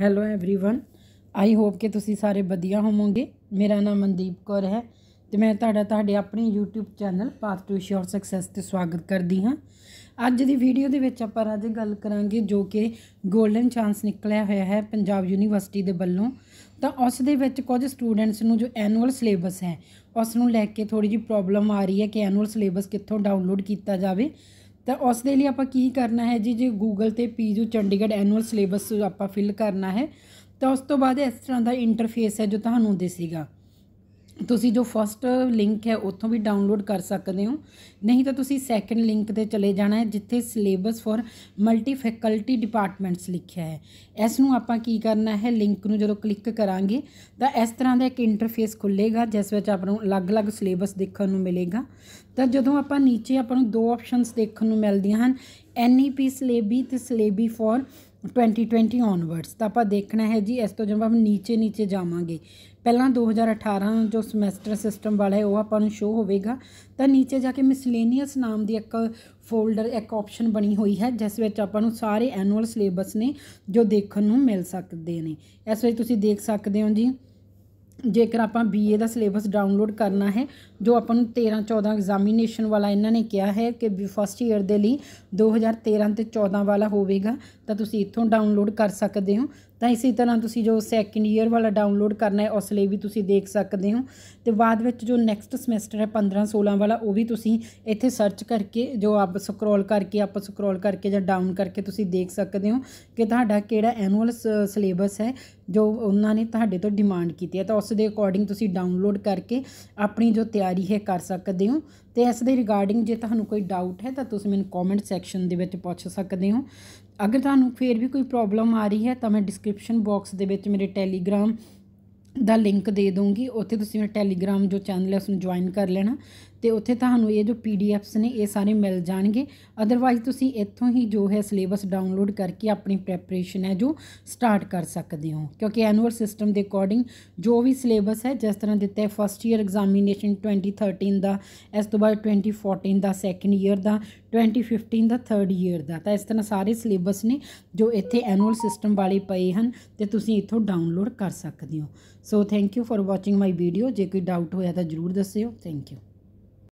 hello everyone I hope ਕਿ ਤੁਸੀਂ ਸਾਰੇ ਵਧੀਆ ਹੋਵੋਗੇ ਮੇਰਾ ਨਾਮ ਮਨਦੀਪ ਕੌਰ ਹੈ ਤੇ ਮੈਂ ਤੁਹਾਡਾ ਤੁਹਾਡੇ ਆਪਣੇ YouTube channel path to sure success ਤੇ ਸਵਾਗਤ ਕਰਦੀ ਹਾਂ ਅੱਜ ਦੀ ਵੀਡੀਓ ਦੇ ਵਿੱਚ ਆਪਾਂ ਅੱਜ ਗੱਲ ਕਰਾਂਗੇ ਜੋ ਕਿ 골ਡਨ ਚਾਂਸ ਨਿਕਲਿਆ ਹੋਇਆ ਹੈ ਪੰਜਾਬ ਯੂਨੀਵਰਸਿਟੀ ਦੇ ਵੱਲੋਂ ਤਾਂ ਉਸ ਦੇ ਵਿੱਚ ਕੁਝ ਸਟੂਡੈਂਟਸ ਨੂੰ ਜੋ ਐਨੂਅਲ ਸਿਲੇਬਸ ਹੈ ਉਸ ਨੂੰ ਲੈ ਕੇ ਥੋੜੀ ਜੀ ਪ੍ਰੋਬਲਮ ਆ ਰਹੀ ਹੈ ਕਿ ਐਨੂਅਲ ਸਿਲੇਬਸ ਕਿੱਥੋਂ ਡਾਊਨਲੋਡ ਕੀਤਾ ਜਾਵੇ ਤਾਂ ਉਸ ਦੇ ਲਈ ਆਪਾਂ ਕੀ ਕਰਨਾ ਹੈ ਜੀ ਜੇ ਗੂਗਲ ਤੇ ਪੀਜੂ ਚੰਡੀਗੜ੍ਹ ਐਨੂਅਲ ਸਿਲੇਬਸ ਆਪਾਂ ਫਿਲ ਕਰਨਾ ਹੈ ਤਾਂ ਉਸ ਤੋਂ ਬਾਅਦ ਇਸ ਤਰ੍ਹਾਂ ਦਾ ਇੰਟਰਫੇਸ ਹੈ ਜੋ ਤੁਹਾਨੂੰ ਦਿਸੇਗਾ ਤੁਸੀਂ ਜੋ ਫਸਟ ਲਿੰਕ ਹੈ ਉੱਥੋਂ ਵੀ ਡਾਊਨਲੋਡ ਕਰ ਸਕਦੇ ਹੋ ਨਹੀਂ ਤਾਂ ਤੁਸੀਂ ਸੈਕੰਡ ਲਿੰਕ ਤੇ ਚਲੇ ਜਾਣਾ ਹੈ ਜਿੱਥੇ syllabus for multi faculty departments ਲਿਖਿਆ ਹੈ ਇਸ ਨੂੰ ਆਪਾਂ ਕੀ ਕਰਨਾ ਹੈ ਲਿੰਕ ਨੂੰ ਜਦੋਂ ਕਲਿੱਕ ਕਰਾਂਗੇ ਤਾਂ ਇਸ ਤਰ੍ਹਾਂ ਦਾ ਇੱਕ ਇੰਟਰਫੇਸ ਖੁੱਲੇਗਾ ਜਿਸ ਵਿੱਚ ਆਪਾਂ ਨੂੰ ਅਲੱਗ-ਅਲੱਗ ਸਿਲੇਬਸ ਦੇਖਣ ਨੂੰ ਮਿਲੇਗਾ ਤਾਂ ਜਦੋਂ ਆਪਾਂ ਨੀਚੇ ਆਪਾਂ ਨੂੰ ਦੋ ਆਪਸ਼ਨਸ ਦੇਖਣ ਨੂੰ ਮਿਲਦੀਆਂ ਹਨ ਐਨਈਪੀ ਸਿਲੇਬੀ ਤੇ ਸਿਲੇਬੀ ਫॉर 2020 ਔਨਵਰਡਸ ਤਾਂ ਆਪਾਂ ਦੇਖਣਾ ਹੈ ਜੀ ਇਸ ਤੋਂ ਜਦੋਂ ਆਪਾਂ ਨੀਚੇ ਨੀਚੇ ਜਾਵਾਂਗੇ ਪਹਿਲਾਂ 2018 ਜੋ ਸਮੈਸਟਰ ਸਿਸਟਮ ਵਾਲਾ ਹੈ ਉਹ ਆਪਾਂ ਨੂੰ ਸ਼ੋ ਹੋਵੇਗਾ ਤਾਂ ਨੀਚੇ ਜਾ ਕੇ ਮਿਸਲੇਨੀਅਸ ਨਾਮ ਦੀ ਇੱਕ ਫੋਲਡਰ ਇੱਕ ਆਪਸ਼ਨ ਬਣੀ ਹੋਈ ਹੈ ਜਿਸ ਵਿੱਚ ਆਪਾਂ ਨੂੰ ਸਾਰੇ ਐਨੂਅਲ ਸਿਲੇਬਸ ਨੇ ਜੋ ਦੇਖਣ ਨੂੰ ਮਿਲ ਸਕਦੇ ਨੇ ਇਸ ਵਿੱਚ ਤੁਸੀਂ ਦੇਖ ਸਕਦੇ ਹੋ ਜੀ ਜੇਕਰ ਆਪਾਂ ਬੀਏ ਦਾ ਸਿਲੇਬਸ ਡਾਊਨਲੋਡ ਕਰਨਾ ਹੈ ਜੋ ਆਪਾਂ ਨੂੰ 13 14 ਐਗਜ਼ਾਮੀਨੇਸ਼ਨ ਵਾਲਾ ਇਹਨਾਂ ਨੇ ਕਿਹਾ ਹੈ ਕਿ ਫਸਟ ਈਅਰ ਦੇ ਲਈ 2013 ਤੇ 14 ਵਾਲਾ ਹੋਵੇਗਾ ਤਾਂ ਤੁਸੀਂ ਇੱਥੋਂ ਡਾਊਨਲੋਡ ਕਰ ਸਕਦੇ ਹੋ ਤਾਂ ਇਸੇ ਤਰ੍ਹਾਂ ਤੁਸੀਂ ਜੋ ਸੈਕੰਡ ਈਅਰ ਵਾਲਾ ਡਾਊਨਲੋਡ ਕਰਨਾ ਹੈ ਉਸ ਲਈ ਵੀ ਤੁਸੀਂ ਦੇਖ ਸਕਦੇ ਹੋ ਤੇ ਬਾਅਦ ਵਿੱਚ ਜੋ ਨੈਕਸਟ ਸਮੈਸਟਰ ਹੈ 15 16 ਵਾਲਾ ਉਹ ਵੀ ਤੁਸੀਂ ਇੱਥੇ ਸਰਚ ਕਰਕੇ ਜੋ ਆਪ ਸਕਰੋਲ ਕਰਕੇ ਆਪ ਸਕਰੋਲ ਕਰਕੇ ਜਾਂ ਡਾਊਨ ਕਰਕੇ ਤੁਸੀਂ ਦੇਖ ਸਕਦੇ ਹੋ ਕਿ ਤੁਹਾਡਾ ਕਿਹੜਾ ਐਨੂਅਲ ਸਿਲੇਬਸ ਹੈ ਜੋ ਉਹਨਾਂ ਨੇ ਤੁਹਾਡੇ ਤੋਂ ਡਿਮਾਂਡ ਕੀਤੀ ਹੈ ਤਾਂ ਉਸ ਦੇ ਅਕੋਰਡਿੰਗ ਤੁਸੀਂ ਡਾਊਨਲੋਡ ਕਰਕੇ ਆਪਣੀ ਜੋ ਤਿਆਰੀ ਹੈ ਕਰ ਸਕਦੇ ਹੋ ਤੇ ਇਸ ਦੇ ਰਿਗਾਰਡਿੰਗ ਜੇ ਤੁਹਾਨੂੰ ਕੋਈ ਡਾਊਟ ਹੈ ਤਾਂ ਤੁਸੀਂ ਮੈਨੂੰ ਕਮੈਂਟ ਸੈਕਸ਼ਨ ਦੇ ਵਿੱਚ ਪੁੱਛ ਸਕਦੇ ਹੋ ਅਗਰ ਤੁਹਾਨੂੰ ਫੇਰ ਵੀ ਕੋਈ ਪ੍ਰੋਬਲਮ ਆ ਰਹੀ ਹੈ ਤਾਂ ਮੈਂ ਡਿਸਕ੍ਰਿਪਸ਼ਨ ਬਾਕਸ ਦੇ ਵਿੱਚ ਮੇਰੇ ਟੈਲੀਗ੍ਰਾਮ ਦਾ ਲਿੰਕ ਦੇ ਦੂੰਗੀ ਉੱਥੇ ਤੁਸੀਂ ਮੇਰਾ ਟੈਲੀਗ੍ਰਾਮ ਜੋ ਚੈਨਲ ਹੈ ਉਸ ਨੂੰ ਜੁਆਇਨ ਕਰ ਲੈਣਾ ਤੇ ਉੱਥੇ ਤੁਹਾਨੂੰ ਇਹ ਜੋ ਪੀਡੀਐਫਸ ਨੇ ਇਹ ਸਾਰੇ ਮਿਲ ਜਾਣਗੇ ਅਦਰਵਾਈਜ਼ ਤੁਸੀਂ ਇੱਥੋਂ ਹੀ ਜੋ ਹੈ ਸਿਲੇਬਸ ਡਾਊਨਲੋਡ ਕਰਕੇ ਆਪਣੀ ਪ੍ਰੈਪਰੇਸ਼ਨ ਹੈ ਜੋ ਸਟਾਰਟ ਕਰ ਸਕਦੇ ਹੋ ਕਿਉਂਕਿ ਐਨੂਅਲ ਸਿਸਟਮ ਦੇ ਅਕੋਰਡਿੰਗ ਜੋ ਵੀ ਸਿਲੇਬਸ ਹੈ ਜਿਸ ਤਰ੍ਹਾਂ ਦਿੱਤਾ ਹੈ ਫਸਟ ਈਅਰ ਐਗਜ਼ਾਮੀਨੇਸ਼ਨ 2013 ਦਾ ਇਸ ਤੋਂ ਬਾਅਦ 2014 ਦਾ ਸੈਕੰਡ ਈਅਰ ਦਾ 2015 ਦਾ ਥਰਡ ਈਅਰ ਦਾ ਤਾਂ ਇਸ ਤਰ੍ਹਾਂ ਸਾਰੇ ਸਿਲੇਬਸ ਨੇ ਜੋ ਇੱਥੇ ਐਨੂਅਲ ਸਿਸਟਮ ਵਾਲੇ ਪਏ ਹਨ ਤੇ ਤੁਸੀਂ ਇੱਥੋਂ ਡਾਊਨਲੋਡ ਕਰ ਸਕਦੇ ਹੋ so thank you for watching my video ਜੇ ਕੋਈ ਡਾਊਟ ਹੋਇਆ ਤਾਂ ਜਰੂਰ ਦੱਸਿਓ ਥੈਂਕ ਯੂ